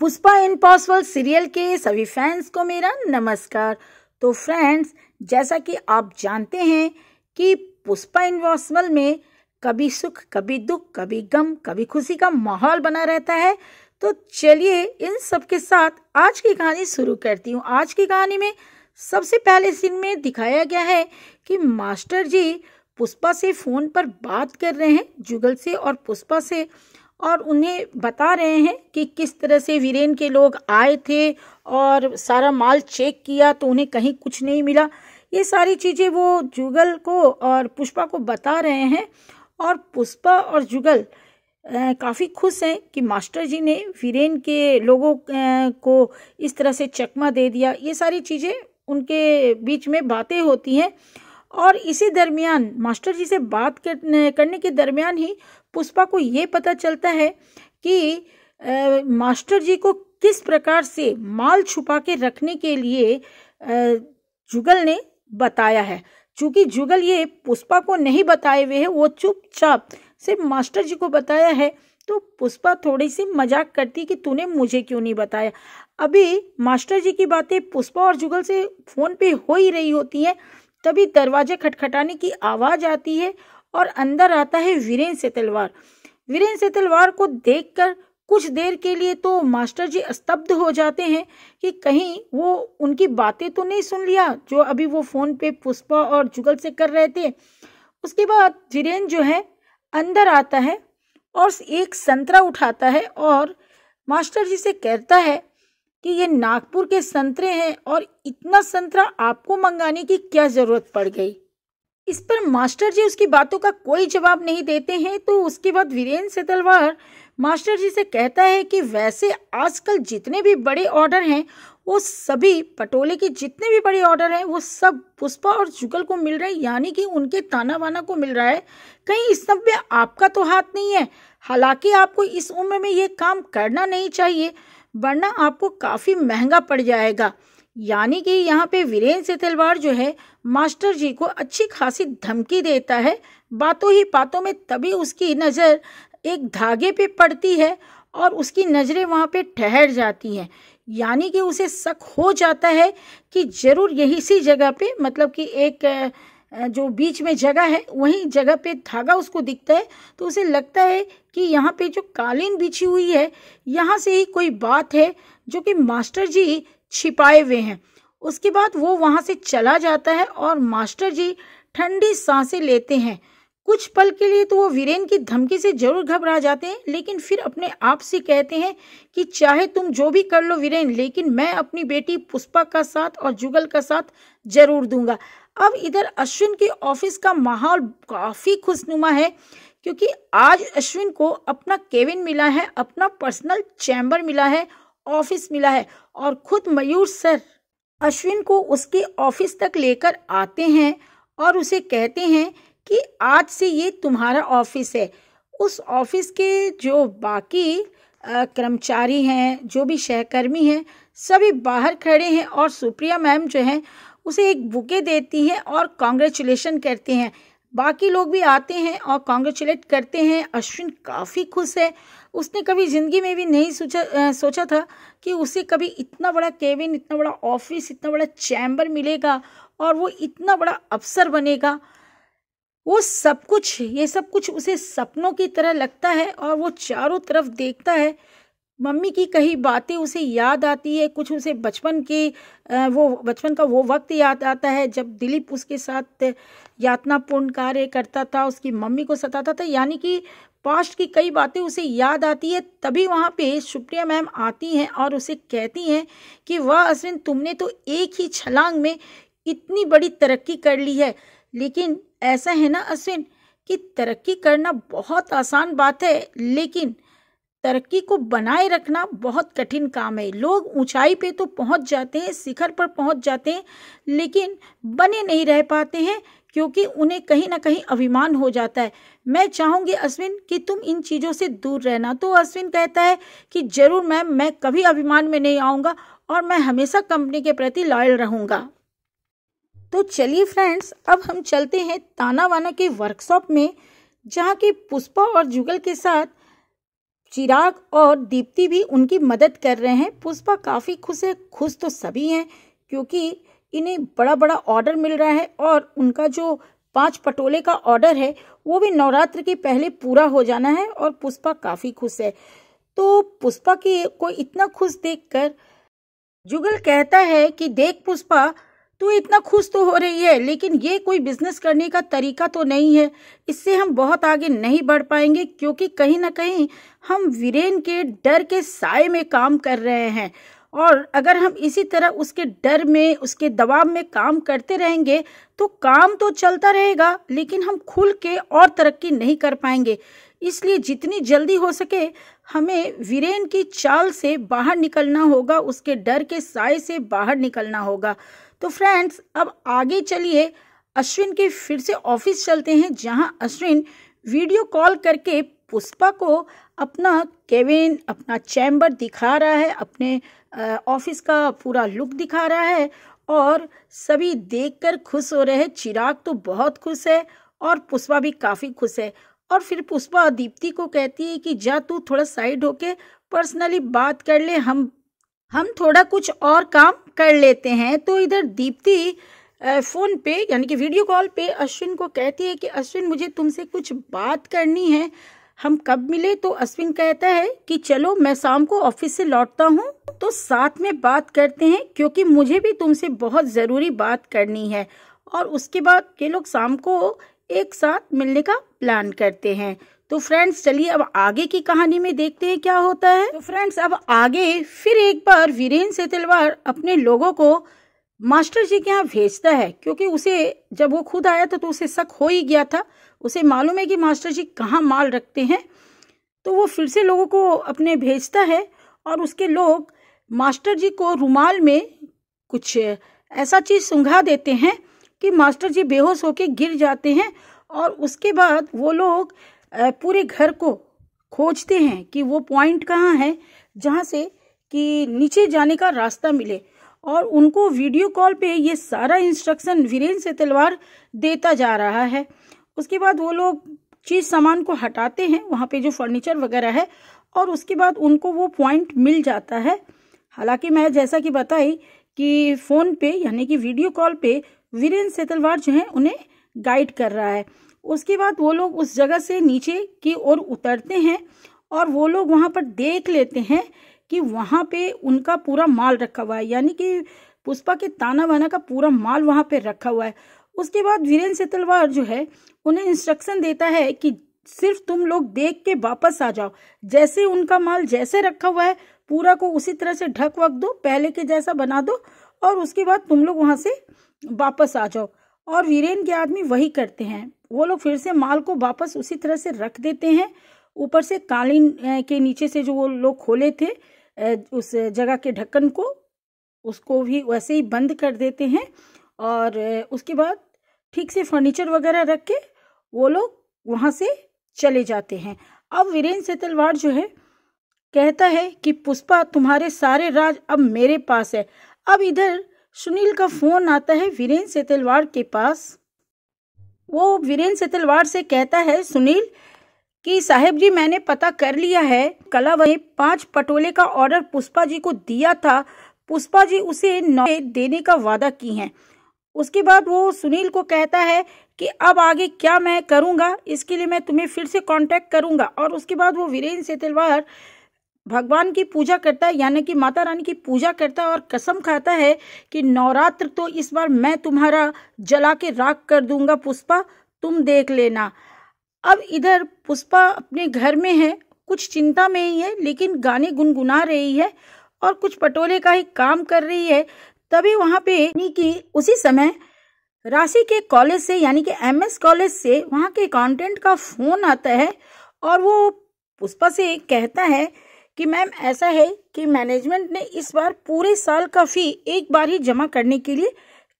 Pushpa impossible serial के सभी fans को मेरा नमस्कार तो फ्रेंड्स जैसा कि आप जानते हैं कि पुष्पा इम्पॉसिबल में कभी सुख कभी दुख कभी गम कभी खुशी का माहौल बना रहता है तो चलिए इन सब के साथ आज की कहानी शुरू करती हूँ आज की कहानी में सबसे पहले सीन में दिखाया गया है कि मास्टर जी पुष्पा से फ़ोन पर बात कर रहे हैं जुगल से और पुष्पा से और उन्हें बता रहे हैं कि किस तरह से वीरेन के लोग आए थे और सारा माल चेक किया तो उन्हें कहीं कुछ नहीं मिला ये सारी चीज़ें वो जुगल को और पुष्पा को बता रहे हैं और पुष्पा और जुगल काफ़ी खुश हैं कि मास्टर जी ने वीरेन के लोगों को इस तरह से चकमा दे दिया ये सारी चीज़ें उनके बीच में बातें होती हैं और इसी दरमियान मास्टर जी से बात करने के दरमियान ही पुष्पा को ये पता चलता है कि आ, मास्टर जी को किस प्रकार से माल छुपा के रखने के लिए आ, जुगल ने बताया है क्योंकि जुगल ये पुष्पा को नहीं बताए हुए है वो चुपचाप सिर्फ मास्टर जी को बताया है तो पुष्पा थोड़ी सी मजाक करती कि तूने मुझे क्यों नहीं बताया अभी मास्टर जी की बातें पुष्पा और जुगल से फोन पे हो ही रही होती हैं तभी दरवाजे खटखटाने की आवाज़ आती है और अंदर आता है वीरेन से तलवार वीरेन से तलवार को देखकर कुछ देर के लिए तो मास्टर जी स्तब्ध हो जाते हैं कि कहीं वो उनकी बातें तो नहीं सुन लिया जो अभी वो फ़ोन पे पुष्पा और जुगल से कर रहे थे उसके बाद वीरेन जो है अंदर आता है और एक संतरा उठाता है और मास्टर जी से कहता है कि ये नागपुर के संतरे हैं और इतना संतरा आपको मंगाने की क्या ज़रूरत पड़ गई इस पर मास्टर जी उसकी बातों का कोई जवाब नहीं देते हैं तो उसके बाद वीरेंद्र तलवार मास्टर जी से कहता है कि वैसे आजकल जितने भी बड़े ऑर्डर हैं वो सभी पटोले के जितने भी बड़े ऑर्डर हैं वो सब पुष्पा और जुगल को मिल रहे हैं यानी कि उनके ताना वाना को मिल रहा है कहीं इस सब में आपका तो हाथ नहीं है हालांकि आपको इस उम्र में ये काम करना नहीं चाहिए वरना आपको काफ़ी महंगा पड़ जाएगा यानी कि यहाँ पे वीरेंद्र से तलवार जो है मास्टर जी को अच्छी खासी धमकी देता है बातों ही बातों में तभी उसकी नज़र एक धागे पे पड़ती है और उसकी नज़रें वहाँ पे ठहर जाती हैं यानी कि उसे शक हो जाता है कि ज़रूर यही सी जगह पे मतलब कि एक जो बीच में जगह है वहीं जगह पे धागा उसको दिखता है तो उसे लगता है कि यहाँ पे जो कालीन बिछी हुई है यहाँ से ही कोई बात है जो कि मास्टर जी छिपाए हुए हैं उसके बाद वो वहाँ से चला जाता है और मास्टर जी ठंडी सांसें लेते हैं कुछ पल के लिए तो वो वीरेन की धमकी से जरूर घबरा जाते हैं लेकिन फिर अपने आप से कहते हैं कि चाहे तुम जो भी कर लो वीरेन लेकिन मैं अपनी बेटी पुष्पा का साथ और जुगल का साथ जरूर दूंगा अब इधर अश्विन के ऑफिस का माहौल काफ़ी खुशनुमा है क्योंकि आज अश्विन को अपना केविन मिला है अपना पर्सनल चैम्बर मिला है ऑफिस मिला है और खुद मयूर सर अश्विन को उसके ऑफिस तक लेकर आते हैं और उसे कहते हैं कि आज से ये तुम्हारा ऑफिस है उस ऑफिस के जो बाकी कर्मचारी हैं जो भी सहकर्मी हैं सभी बाहर खड़े हैं और सुप्रिया मैम जो हैं उसे एक बुके देती हैं और कॉन्ग्रेचुलेशन करती हैं बाकी लोग भी आते हैं और कॉन्ग्रेचुलेट करते हैं अश्विन काफ़ी खुश है उसने कभी ज़िंदगी में भी नहीं सोचा सोचा था कि उसे कभी इतना बड़ा केबिन इतना बड़ा ऑफिस इतना बड़ा चैम्बर मिलेगा और वो इतना बड़ा अफसर बनेगा वो सब कुछ ये सब कुछ उसे सपनों की तरह लगता है और वो चारों तरफ देखता है मम्मी की कही बातें उसे याद आती है कुछ उसे बचपन के वो बचपन का वो वक्त याद आता है जब दिलीप उसके साथ यातनापूर्ण कार्य करता था उसकी मम्मी को सताता था यानी कि पास्ट की कई बातें उसे याद आती है तभी वहाँ पे सुप्रिया मैम आती हैं और उसे कहती हैं कि वह असरिन तुमने तो एक ही छलांग में इतनी बड़ी तरक्की कर ली है लेकिन ऐसा है ना असरिन कि तरक्की करना बहुत आसान बात है लेकिन तरक्की को बनाए रखना बहुत कठिन काम है लोग ऊंचाई पे तो पहुंच जाते हैं शिखर पर पहुंच जाते हैं लेकिन बने नहीं रह पाते हैं क्योंकि उन्हें कहीं ना कहीं अभिमान हो जाता है मैं चाहूँगी अश्विन कि तुम इन चीज़ों से दूर रहना तो अश्विन कहता है कि ज़रूर मैम मैं कभी अभिमान में नहीं आऊँगा और मैं हमेशा कंपनी के प्रति लॉयल रहूँगा तो चलिए फ्रेंड्स अब हम चलते हैं ताना वाना के वर्कशॉप में जहाँ की पुष्पा और जुगल के साथ चिराग और दीप्ति भी उनकी मदद कर रहे हैं पुष्पा काफ़ी खुश है खुश तो सभी हैं क्योंकि इन्हें बड़ा बड़ा ऑर्डर मिल रहा है और उनका जो पांच पटोले का ऑर्डर है वो भी नवरात्र के पहले पूरा हो जाना है और पुष्पा काफ़ी खुश है तो पुष्पा की को इतना खुश देखकर जुगल कहता है कि देख पुष्पा तो इतना खुश तो हो रही है लेकिन ये कोई बिजनेस करने का तरीका तो नहीं है इससे हम बहुत आगे नहीं बढ़ पाएंगे क्योंकि कहीं ना कहीं हम वीरेन के डर के साय में काम कर रहे हैं और अगर हम इसी तरह उसके डर में उसके दबाव में काम करते रहेंगे तो काम तो चलता रहेगा लेकिन हम खुल के और तरक्की नहीं कर पाएंगे इसलिए जितनी जल्दी हो सके हमें वीरेन की चाल से बाहर निकलना होगा उसके डर के साय से बाहर निकलना होगा तो फ्रेंड्स अब आगे चलिए अश्विन के फिर से ऑफिस चलते हैं जहां अश्विन वीडियो कॉल करके पुष्पा को अपना केविन अपना चैम्बर दिखा रहा है अपने ऑफिस का पूरा लुक दिखा रहा है और सभी देखकर खुश हो रहे हैं चिराग तो बहुत खुश है और पुष्पा भी काफ़ी खुश है और फिर पुष्पा दीप्ति को कहती है कि जा तू थोड़ा साइड होके पर्सनली बात कर ले हम हम थोड़ा कुछ और काम कर लेते हैं तो इधर दीप्ति फ़ोन पे यानी कि वीडियो कॉल पे अश्विन को कहती है कि अश्विन मुझे तुमसे कुछ बात करनी है हम कब मिले तो अश्विन कहता है कि चलो मैं शाम को ऑफिस से लौटता हूँ तो साथ में बात करते हैं क्योंकि मुझे भी तुमसे बहुत ज़रूरी बात करनी है और उसके बाद ये लोग शाम को एक साथ मिलने का प्लान करते हैं तो फ्रेंड्स चलिए अब आगे की कहानी में देखते हैं क्या होता है तो फ्रेंड्स अब आगे फिर एक बार वीरेन से तलवार अपने लोगों को मास्टर जी के यहाँ भेजता है क्योंकि उसे जब वो खुद आया था तो उसे शक हो ही गया था उसे मालूम है कि मास्टर जी कहाँ माल रखते हैं तो वो फिर से लोगों को अपने भेजता है और उसके लोग मास्टर जी को रुमाल में कुछ ऐसा चीज़ सुंघा देते हैं कि मास्टर जी बेहोश होके गिर जाते हैं और उसके बाद वो लोग पूरे घर को खोजते हैं कि वो पॉइंट कहाँ है जहाँ से कि नीचे जाने का रास्ता मिले और उनको वीडियो कॉल पे ये सारा इंस्ट्रक्शन वीरेंद्र से तलवार देता जा रहा है उसके बाद वो लोग चीज सामान को हटाते हैं वहाँ पे जो फर्नीचर वगैरह है और उसके बाद उनको वो पॉइंट मिल जाता है हालांकि मैं जैसा कि बताई कि फ़ोन पे यानी कि वीडियो कॉल पे वीरेंद्र सेतलवार जो है उन्हें गाइड कर रहा है उसके बाद वो लोग उस जगह से नीचे की ओर उतरते हैं और वो लोग वहाँ पर देख लेते हैं कि वहाँ पे उनका पूरा माल रखा हुआ है यानी कि पुष्पा के ताना बाना का पूरा माल वहाँ पे रखा हुआ है उसके बाद वीरेंद्र सितलवार जो है उन्हें इंस्ट्रक्शन देता है कि सिर्फ तुम लोग देख के वापस आ जाओ जैसे उनका माल जैसे रखा हुआ है पूरा को उसी तरह से ढक वक दो पहले के जैसा बना दो और उसके बाद तुम लोग वहाँ से वापस आ जाओ और वीरेन के आदमी वही करते हैं वो लोग फिर से माल को वापस उसी तरह से रख देते हैं ऊपर से कालीन के नीचे से जो वो लोग खोले थे उस जगह के ढक्कन को उसको भी वैसे ही बंद कर देते हैं और उसके बाद ठीक से फर्नीचर वगैरह रख के वो लोग वहाँ से चले जाते हैं अब वीरेंद्र सेतलवाड़ जो है कहता है कि पुष्पा तुम्हारे सारे राज अब मेरे पास है अब इधर सुनील का फोन आता है वीरेंद्र सेतलवार के पास वो वीरेंद्र सेतलवाड़ से कहता है सुनील कि साहेब जी मैंने पता कर लिया है कला वही पांच पटोले का ऑर्डर पुष्पा जी को दिया था पुष्पा जी उसे नौ देने का वादा की है उसके बाद वो सुनील को कहता है कि अब आगे क्या मैं करूंगा इसके लिए मैं तुम्हें फिर से कांटेक्ट करूंगा और उसके बाद वो वीरेंद्र सितलवार भगवान की पूजा करता है यानी कि माता रानी की पूजा करता है और कसम खाता है कि नवरात्र तो इस बार मैं तुम्हारा जला के राख कर दूंगा पुष्पा तुम देख लेना अब इधर पुष्पा अपने घर में है कुछ चिंता में ही है लेकिन गाने गुनगुना रही है और कुछ पटोले का ही काम कर रही है तभी वहाँ पे कि उसी समय राशि के कॉलेज से यानी कि एमएस कॉलेज से वहाँ के अकाउंटेंट का फोन आता है और वो पुष्पा से कहता है कि मैम ऐसा है कि मैनेजमेंट ने इस बार पूरे साल का फ़ी एक बार ही जमा करने के लिए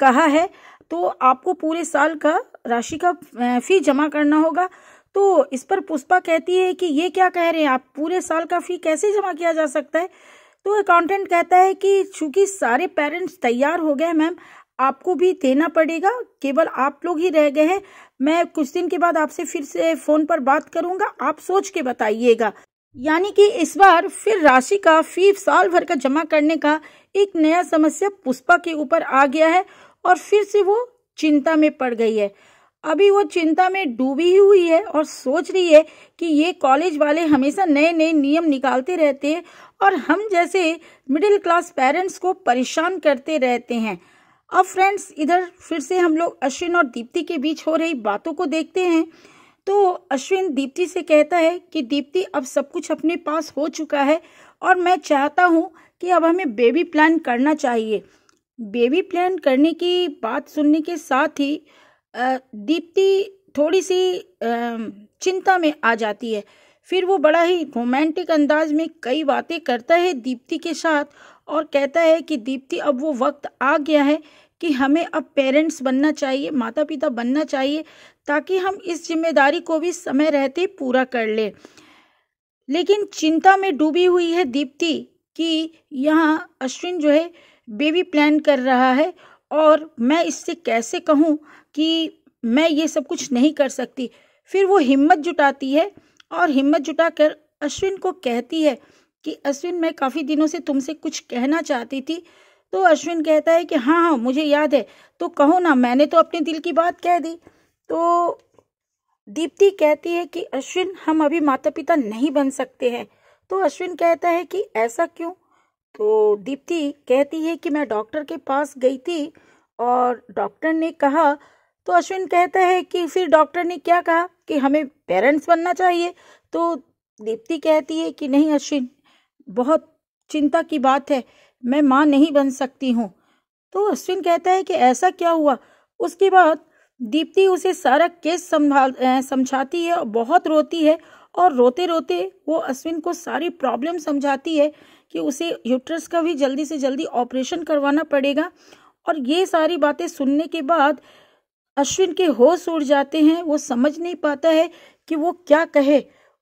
कहा है तो आपको पूरे साल का राशि का फ़ी जमा करना होगा तो इस पर पुष्पा कहती है कि ये क्या कह रहे हैं आप पूरे साल का फ़ी कैसे जमा किया जा सकता है तो अकाउंटेंट कहता है कि चूंकि सारे पेरेंट्स तैयार हो गए मैम आपको भी देना पड़ेगा केवल आप लोग ही रह गए हैं मैं कुछ दिन के बाद आपसे फिर से फ़ोन पर बात करूंगा आप सोच के बताइएगा यानी कि इस बार फिर राशि का फीस साल भर का जमा करने का एक नया समस्या पुष्पा के ऊपर आ गया है और फिर से वो चिंता में पड़ गई है अभी वो चिंता में डूबी हुई है और सोच रही है कि ये कॉलेज वाले हमेशा नए नए नियम निकालते रहते हैं और हम जैसे मिडिल क्लास पेरेंट्स को परेशान करते रहते हैं अब फ्रेंड्स इधर फिर से हम लोग अश्विन और दीप्ति के बीच हो रही बातों को देखते हैं तो अश्विन दीप्ति से कहता है कि दीप्ति अब सब कुछ अपने पास हो चुका है और मैं चाहता हूँ कि अब हमें बेबी प्लान करना चाहिए बेबी प्लान करने की बात सुनने के साथ ही दीप्ति थोड़ी सी चिंता में आ जाती है फिर वो बड़ा ही रोमांटिक अंदाज में कई बातें करता है दीप्ति के साथ और कहता है कि दीप्ति अब वो वक्त आ गया है कि हमें अब पेरेंट्स बनना चाहिए माता पिता बनना चाहिए ताकि हम इस जिम्मेदारी को भी समय रहते पूरा कर ले लेकिन चिंता में डूबी हुई है दीप्ति कि यहाँ अश्विन जो है बेबी प्लान कर रहा है और मैं इससे कैसे कहूँ कि मैं ये सब कुछ नहीं कर सकती फिर वो हिम्मत जुटाती है और हिम्मत जुटा कर अश्विन को कहती है कि अश्विन मैं काफ़ी दिनों से तुमसे कुछ कहना चाहती थी तो अश्विन कहता है कि हाँ हाँ मुझे याद है तो कहो ना मैंने तो अपने दिल की बात कह दी तो दीप्ति कहती है कि अश्विन हम अभी माता पिता नहीं बन सकते हैं तो अश्विन कहता है कि ऐसा क्यों तो दीप्ति कहती है कि मैं डॉक्टर के पास गई थी और डॉक्टर ने कहा तो अश्विन कहता है कि फिर डॉक्टर ने क्या कहा कि हमें पेरेंट्स बनना चाहिए तो दीप्ति कहती है कि नहीं अश्विन बहुत चिंता की बात है मैं माँ नहीं बन सकती हूँ तो अश्विन कहता है कि ऐसा क्या हुआ उसके बाद दीप्ति उसे सारा केस संभाल समझाती है और बहुत रोती है और रोते रोते वो अश्विन को सारी प्रॉब्लम समझाती है कि उसे यूट्रस का भी जल्दी से जल्दी ऑपरेशन करवाना पड़ेगा और ये सारी बातें सुनने के बाद अश्विन के होश उड़ जाते हैं वो समझ नहीं पाता है कि वो क्या कहे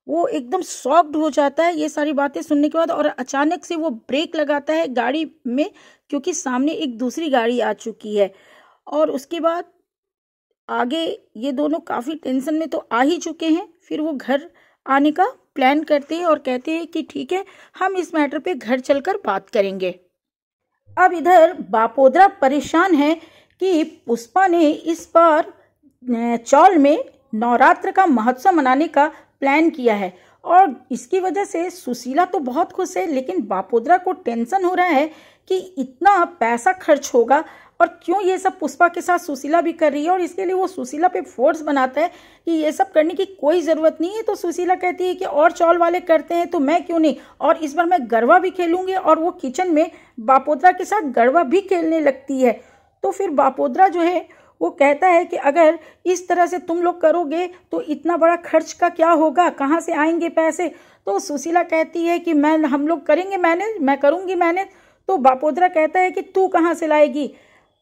वो एकदम सॉफ्ट हो जाता है ये सारी बातें सुनने के बाद और अचानक से वो ब्रेक लगाता है गाड़ी में क्योंकि सामने एक दूसरी गाड़ी आ चुकी है और उसके बाद आगे ये दोनों काफ़ी टेंशन में तो आ ही चुके हैं फिर वो घर आने का प्लान करते हैं और कहते हैं कि ठीक है हम इस मैटर पे घर चलकर बात करेंगे अब इधर बापोदरा परेशान है कि पुष्पा ने इस बार चौल में नवरात्र का महोत्सव मनाने का प्लान किया है और इसकी वजह से सुशीला तो बहुत खुश है लेकिन बापोद्रा को टेंशन हो रहा है कि इतना पैसा खर्च होगा और क्यों ये सब पुष्पा के साथ सुशीला भी कर रही है और इसके लिए वो सुशीला पे फोर्स बनाता है कि ये सब करने की कोई ज़रूरत नहीं है तो सुशीला कहती है कि और चौल वाले करते हैं तो मैं क्यों नहीं और इस बार मैं गरबा भी खेलूँगी और वो किचन में बापोद्रा के साथ गरबा भी खेलने लगती है तो फिर बापोद्रा जो है वो कहता है कि अगर इस तरह से तुम लोग करोगे तो इतना बड़ा खर्च का क्या होगा कहाँ से आएंगे पैसे तो सुशीला कहती है कि मैं हम लोग करेंगे मैनेज मैं करूँगी मैनेज तो बापोदरा कहता है कि तू कहाँ से लाएगी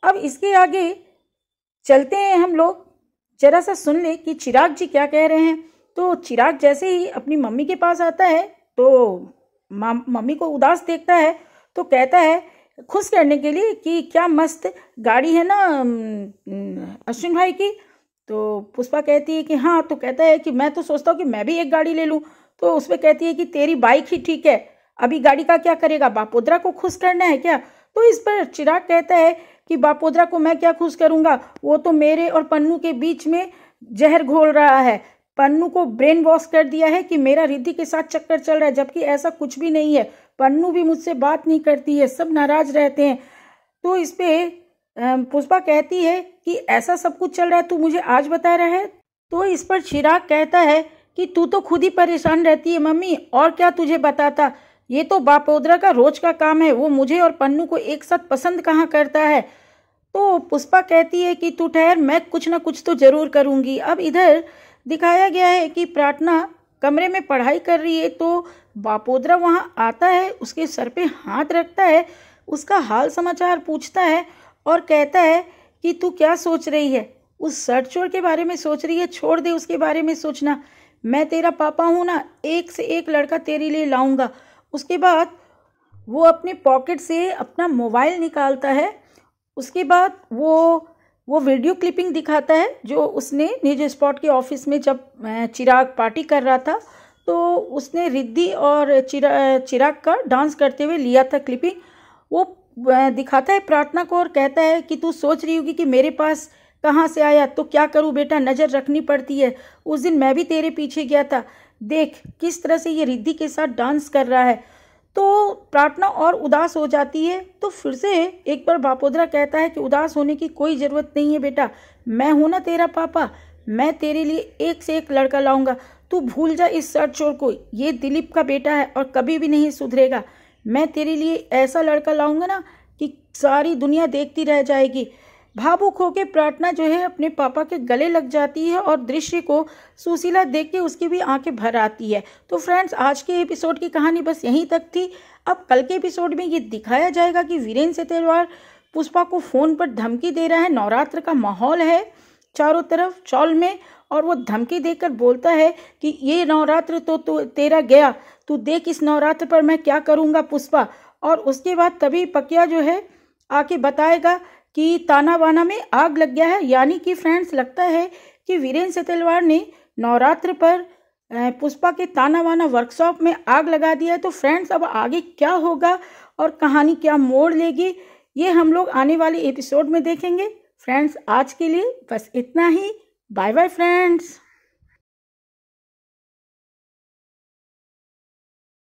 अब इसके आगे चलते हैं हम लोग जरा सा सुन ले कि चिराग जी क्या कह रहे हैं तो चिराग जैसे ही अपनी मम्मी के पास आता है तो मम्मी को उदास देखता है तो कहता है खुश करने के लिए कि क्या मस्त गाड़ी है ना अश्विन भाई की तो पुष्पा कहती है कि हाँ तो कहता है कि मैं तो सोचता हूँ कि मैं भी एक गाड़ी ले लूँ तो उसमें कहती है कि तेरी बाइक ही ठीक है अभी गाड़ी का क्या करेगा बापोद्रा को खुश करना है क्या तो इस पर चिराग कहता है कि बापोद्रा को मैं क्या खुश करूँगा वो तो मेरे और पन्नू के बीच में जहर घोल रहा है पन्नू को ब्रेन वॉश कर दिया है कि मेरा रिद्धि के साथ चक्कर चल रहा है जबकि ऐसा कुछ भी नहीं है पन्नू भी मुझसे बात नहीं करती है सब नाराज रहते हैं तो इस पे पुष्पा कहती है कि ऐसा सब कुछ चल रहा है तू मुझे आज बता रहा है तो इस पर चिराग कहता है कि तू तो खुद ही परेशान रहती है मम्मी और क्या तुझे बताता ये तो बापोदरा का रोज का काम है वो मुझे और पन्नू को एक साथ पसंद कहाँ करता है तो पुष्पा कहती है कि तू ठहर मैं कुछ ना कुछ तो जरूर करूँगी अब इधर दिखाया गया है कि प्रार्थना कमरे में पढ़ाई कर रही है तो बापोदरा वहाँ आता है उसके सर पे हाथ रखता है उसका हाल समाचार पूछता है और कहता है कि तू क्या सोच रही है उस सर चोर के बारे में सोच रही है छोड़ दे उसके बारे में सोचना मैं तेरा पापा हूँ ना एक से एक लड़का तेरे लिए लाऊंगा उसके बाद वो अपने पॉकेट से अपना मोबाइल निकालता है उसके बाद वो वो वीडियो क्लिपिंग दिखाता है जो उसने निज स्पॉट के ऑफिस में जब चिराग पार्टी कर रहा था तो उसने रिद्धि और चिरा चिराग का डांस करते हुए लिया था क्लिपिंग वो दिखाता है प्रार्थना को और कहता है कि तू सोच रही होगी कि मेरे पास कहाँ से आया तो क्या करूँ बेटा नज़र रखनी पड़ती है उस दिन मैं भी तेरे पीछे गया था देख किस तरह से ये रिद्धि के साथ डांस कर रहा है तो प्रार्थना और उदास हो जाती है तो फिर से एक बार बापोदरा कहता है कि उदास होने की कोई ज़रूरत नहीं है बेटा मैं हूँ ना तेरा पापा मैं तेरे लिए एक से एक लड़का लाऊंगा तू भूल जा इस सर चोर को ये दिलीप का बेटा है और कभी भी नहीं सुधरेगा मैं तेरे लिए ऐसा लड़का लाऊंगा ना कि सारी दुनिया देखती रह जाएगी भावुक होकर प्रार्थना जो है अपने पापा के गले लग जाती है और दृश्य को सुशीला देख के उसकी भी आंखें भर आती है तो फ्रेंड्स आज के एपिसोड की कहानी बस यहीं तक थी अब कल के एपिसोड में ये दिखाया जाएगा कि वीरेंद्र सेतेवार पुष्पा को फ़ोन पर धमकी दे रहा है नवरात्र का माहौल है चारों तरफ चौल में और वो धमकी देकर बोलता है कि ये नवरात्र तो, तो तेरा गया तू देख इस नवरात्र पर मैं क्या करूँगा पुष्पा और उसके बाद तभी पकिया जो है आके बताएगा कि ताना बाना में आग लग गया है यानी कि फ्रेंड्स लगता है कि वीरेंद्र सतलवार ने नवरात्र पर पुष्पा के ताना बाना वर्कशॉप में आग लगा दिया है तो फ्रेंड्स अब आगे क्या होगा और कहानी क्या मोड़ लेगी ये हम लोग आने वाले एपिसोड में देखेंगे फ्रेंड्स आज के लिए बस इतना ही बाय बाय फ्रेंड्स